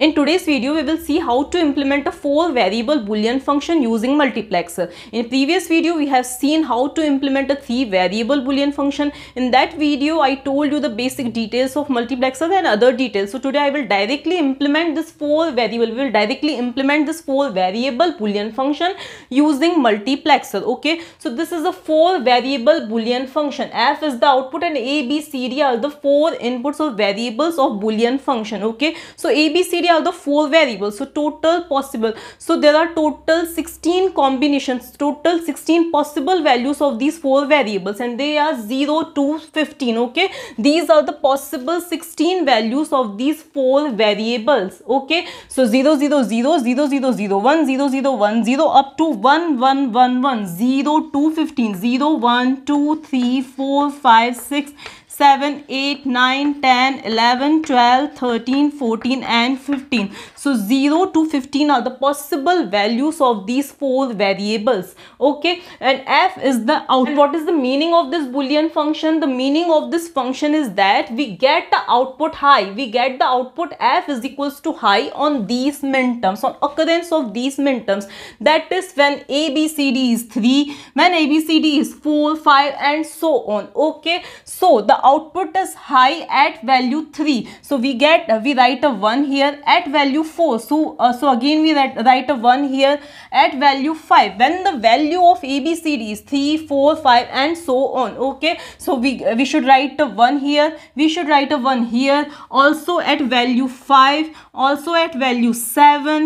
In today's video, we will see how to implement a four variable boolean function using multiplexer. In previous video, we have seen how to implement a three variable boolean function. In that video, I told you the basic details of multiplexer and other details. So today I will directly implement this four variable, we will directly implement this four variable boolean function using multiplexer. Okay, so this is a four variable boolean function. F is the output and A, B, C, D are the four inputs or variables of boolean function. Okay, so ABCD criteria are the four variables so total possible so there are total 16 combinations total 16 possible values of these four variables and they are 0 to 15 okay these are the possible 16 values of these four variables okay so 0 0 0 0 0 0 1 0 0 1 0 up to 1 1 1 1 0 to 15 0 1 2 3 4 5 6 7, 8, 9, 10, 11, 12, 13, 14 and 15. So 0 to 15 are the possible values of these four variables. Okay. And f is the output. what is the meaning of this boolean function? The meaning of this function is that we get the output high. We get the output f is equals to high on these minterms. on occurrence of these minterms, That is when a, b, c, d is 3, when a, b, c, d is 4, 5 and so on. Okay. So the output is high at value 3 so we get uh, we write a 1 here at value 4 so uh, so again we write, write a 1 here at value 5 when the value of abcd is 3 4 5 and so on okay so we uh, we should write a 1 here we should write a 1 here also at value 5 also at value 7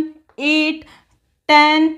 8 10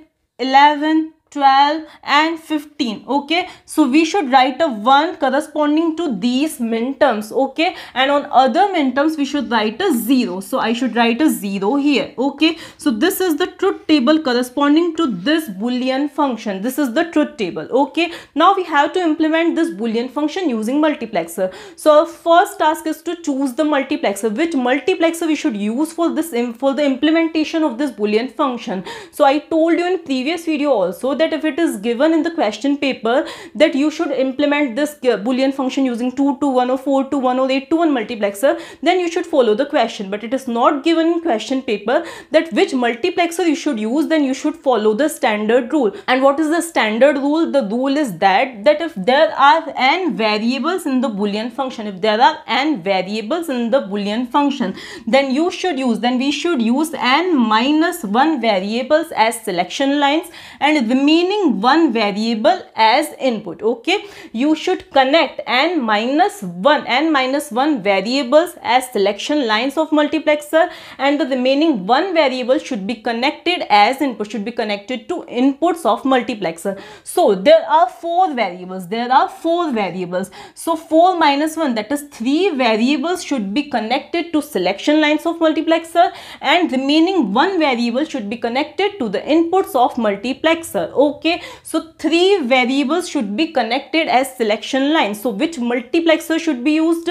11 12 and 15 okay so we should write a 1 corresponding to these minterms okay and on other minterms we should write a 0 so I should write a 0 here okay so this is the truth table corresponding to this boolean function this is the truth table okay now we have to implement this boolean function using multiplexer so our first task is to choose the multiplexer which multiplexer we should use for this for the implementation of this boolean function so I told you in previous video also that if it is given in the question paper that you should implement this uh, boolean function using 2 to 1 or 4 to 1 or 8 to 1 multiplexer then you should follow the question but it is not given in question paper that which multiplexer you should use then you should follow the standard rule and what is the standard rule the rule is that that if there are n variables in the boolean function if there are n variables in the boolean function then you should use then we should use n minus 1 variables as selection lines and remain meaning one variable as input okay you should connect n minus 1 n minus 1 variables as selection lines of multiplexer and the remaining one variable should be connected as input should be connected to inputs of multiplexer so there are four variables there are four variables so 4 minus 1 that is three variables should be connected to selection lines of multiplexer and remaining one variable should be connected to the inputs of multiplexer okay so three variables should be connected as selection line so which multiplexer should be used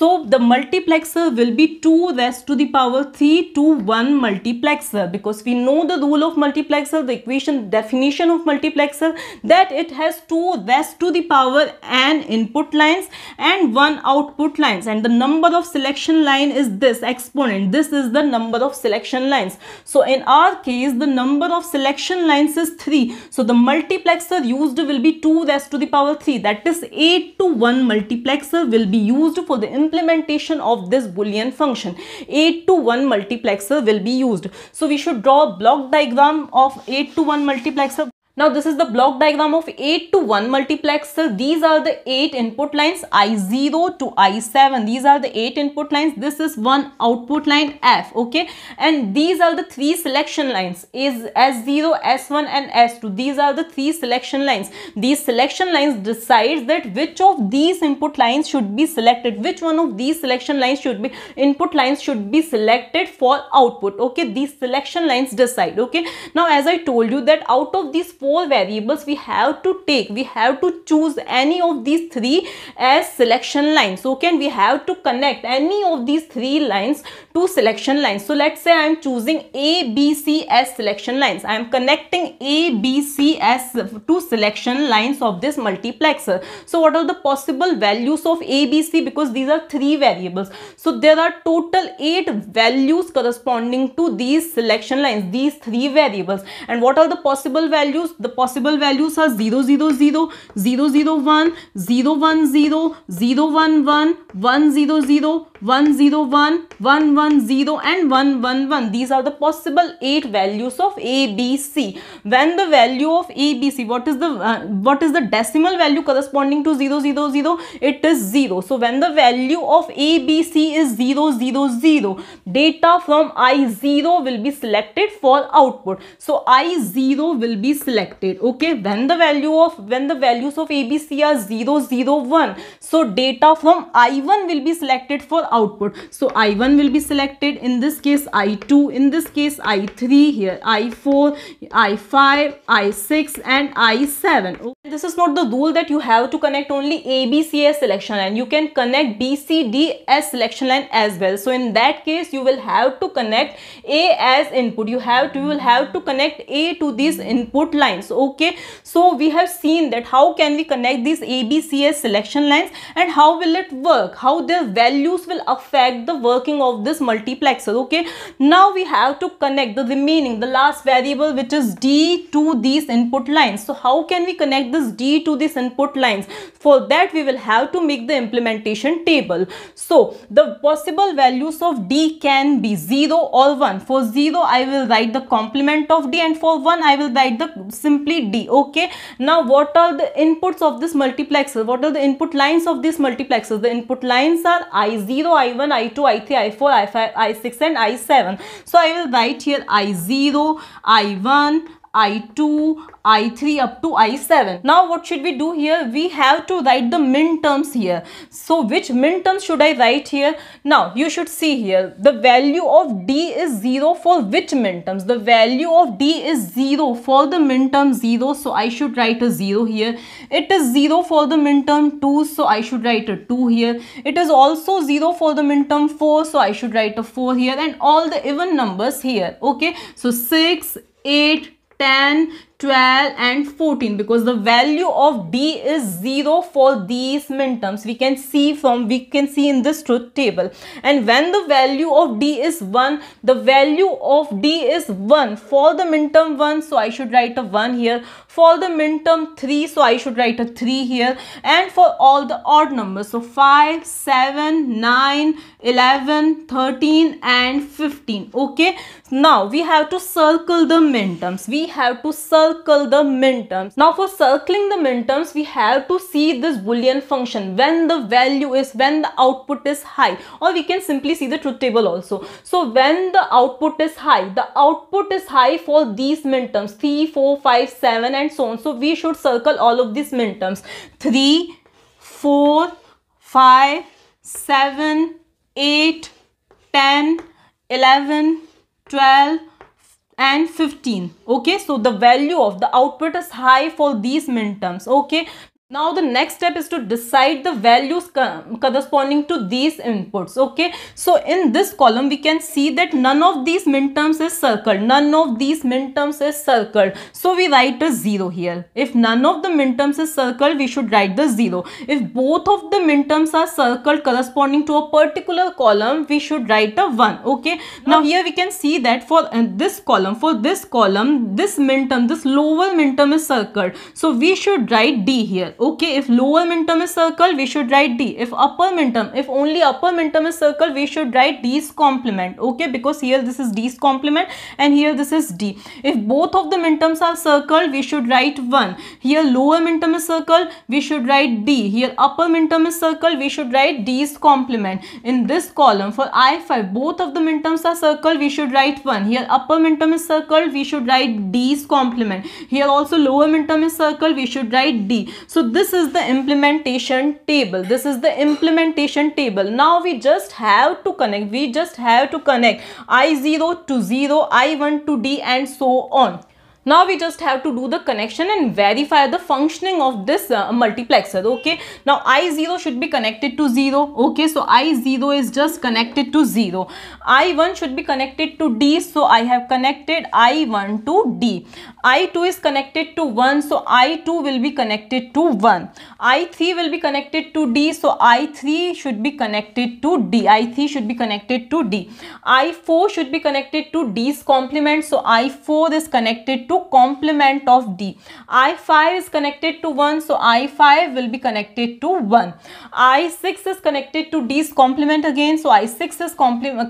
so the multiplexer will be 2 raised to the power 3 to 1 multiplexer because we know the rule of multiplexer the equation definition of multiplexer that it has 2 raised to the power n input lines and 1 output lines and the number of selection line is this exponent this is the number of selection lines so in our case the number of selection lines is 3 so the multiplexer used will be 2 raised to the power 3 that is 8 to 1 multiplexer will be used for the implementation of this boolean function. 8 to 1 multiplexer will be used. So we should draw block diagram of 8 to 1 multiplexer. Now this is the block diagram of 8 to 1 multiplexer. These are the 8 input lines I0 to I7. These are the 8 input lines. This is one output line F. Okay. And these are the three selection lines is S0, S1 and S2. These are the three selection lines. These selection lines decides that which of these input lines should be selected. Which one of these selection lines should be input lines should be selected for output. Okay. These selection lines decide. Okay. Now as I told you that out of these four four variables we have to take we have to choose any of these three as selection lines so can we have to connect any of these three lines to selection lines so let's say i am choosing a b c as selection lines i am connecting a b c as to selection lines of this multiplexer so what are the possible values of a b c because these are three variables so there are total eight values corresponding to these selection lines these three variables and what are the possible values values the possible values are 0 0 0 0 0 1 0 1 0 0 1 1 1 0 0 1 0 1 1 1 0 and 1 1 1 these are the possible eight values of abc when the value of abc what is the uh, what is the decimal value corresponding to 0 0 0 it is 0 so when the value of abc is 0 0 0 data from i0 will be selected for output so i0 will be selected okay when the value of when the values of abc are 0 0 1 so data from i1 will be selected for output so i1 will be selected in this case i2 in this case i3 here i4 i5 i6 and i7 okay. this is not the rule that you have to connect only abcs selection line you can connect bcds selection line as well so in that case you will have to connect a as input you have to you will have to connect a to this input line lines okay so we have seen that how can we connect these abcs selection lines and how will it work how their values will affect the working of this multiplexer okay now we have to connect the remaining the last variable which is d to these input lines so how can we connect this d to these input lines for that we will have to make the implementation table so the possible values of d can be 0 or 1 for 0 i will write the complement of d and for 1 i will write the simply D. Okay. Now what are the inputs of this multiplexer? What are the input lines of this multiplexer? The input lines are I0, I1, I2, I3, I4, I5, I6 and I7. So I will write here I0, I1, I2, I3 up to I7. Now what should we do here? We have to write the min terms here. So which min terms should I write here? Now you should see here the value of D is 0 for which min terms? The value of D is 0 for the min term 0 so I should write a 0 here. It is 0 for the min term 2 so I should write a 2 here. It is also 0 for the min term 4 so I should write a 4 here and all the even numbers here okay. So 6, 8, then 12 and 14 because the value of d is 0 for these midterms we can see from we can see in this truth table and when the value of d is 1 the value of d is 1 for the midterm 1 so I should write a 1 here for the midterm 3 so I should write a 3 here and for all the odd numbers so 5 7 9 11 13 and 15 okay now we have to circle the midterms we have to circle circle the terms. Now for circling the terms, we have to see this boolean function when the value is, when the output is high or we can simply see the truth table also. So when the output is high, the output is high for these minterms 3, 4, 5, 7 and so on. So we should circle all of these minterms 3, 4, 5, 7, 8, 10, 11, 12, and 15 okay so the value of the output is high for these midterms okay now the next step is to decide the values corresponding to these inputs. Okay. So in this column, we can see that none of these minterms is circled. None of these minterms is circled. So we write a zero here. If none of the minterms is circled, we should write the zero. If both of the minterms are circled corresponding to a particular column, we should write a one. Okay. Now, here we can see that for uh, this column, for this column, this minterm, this lower minterm is circled. So we should write D here okay if lower minterm is circle we should write d if upper minterm if only upper minterm is circle we should write d's complement okay because here this is d's complement and here this is d if both of the minterms are circle we should write 1 here lower minterm is circle we should write d here upper minterm is circle we should write d's complement in this column for i5 both of the minterms are circle we should write 1 here upper minterm is circle we should write d's complement here also lower minterm is circle we should write d so this is the implementation table. This is the implementation table. Now we just have to connect. We just have to connect I0 to 0, I1 to D and so on. Now we just have to do the connection and verify the functioning of this uh, multiplexer. Okay. Now I0 should be connected to 0. Okay. So I0 is just connected to 0. I1 should be connected to D. So I have connected I1 to D. I2 is connected to 1. So I2 will be connected to 1. I3 will be connected to D. So I3 should be connected to D. I3 should be connected to D. I4 should be connected to D's complement. So I4 is connected to complement of D. I5 is connected to 1, so I5 will be connected to 1. I6 is connected to D's complement again, so I6 is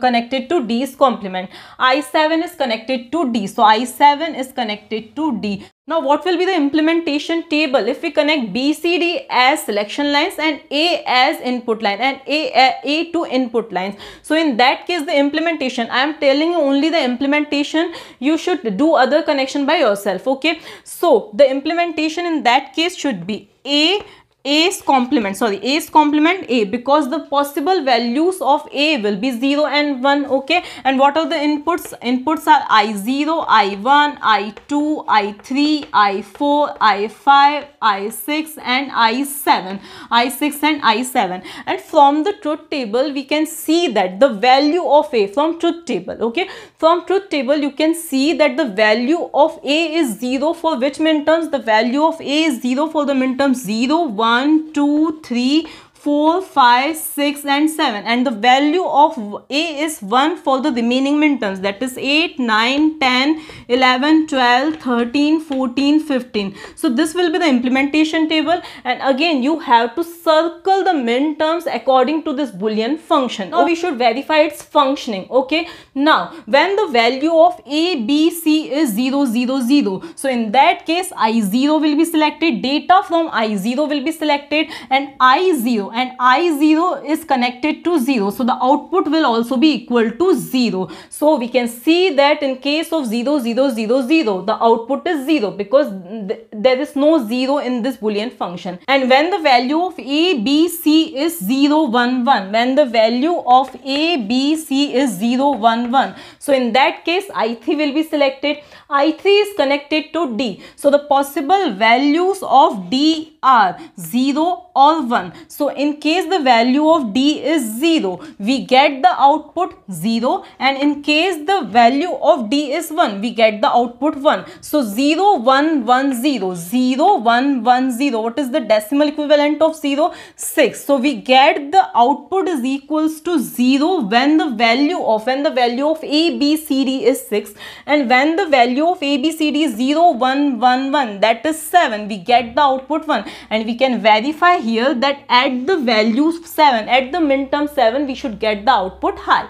connected to D's complement. I7 is connected to D, so I7 is connected to D. Now what will be the implementation table if we connect BCD as selection lines and A as input line and A, A, A to input lines. So in that case the implementation, I am telling you only the implementation, you should do other connection by yourself, okay. So the implementation in that case should be A A's complement, sorry, A's complement A because the possible values of A will be 0 and 1, okay? And what are the inputs? Inputs are I0, I1, I2, I3, I4, I5, I6 and I7, I6 and I7. And from the truth table, we can see that the value of A from truth table, okay? From truth table, you can see that the value of A is 0 for which midterms? The value of A is 0 for the midterms 0, 1, one two three 4, 5, 6 and 7 and the value of A is 1 for the remaining terms that is 8, 9, 10, 11, 12, 13, 14, 15. So this will be the implementation table and again you have to circle the terms according to this boolean function. Now oh, we should verify its functioning okay. Now when the value of A, B, C is 0, 0, 0. So in that case I0 will be selected, data from I0 will be selected and I0 and I0 is connected to 0. So the output will also be equal to 0. So we can see that in case of 0, 0, 0, 0, the output is 0 because th there is no 0 in this Boolean function. And when the value of A, B, C is 0, 1, 1, when the value of A, B, C is 0, 1, 1. So in that case, I3 will be selected. I3 is connected to D. So the possible values of D are 0 or 1. So in case the value of D is 0, we get the output 0 and in case the value of D is 1, we get the output 1. So 0, 1, 1, 0, 0, 1, 1, 0. What is the decimal equivalent of 0? 6. So we get the output is equals to 0 when the value of, when the value of A, B, C, D is 6 and when the value of A, B, C, D is 0, 1, 1, 1 that is 7. We get the output 1 and we can verify here that at the the value 7 at the midterm 7 we should get the output high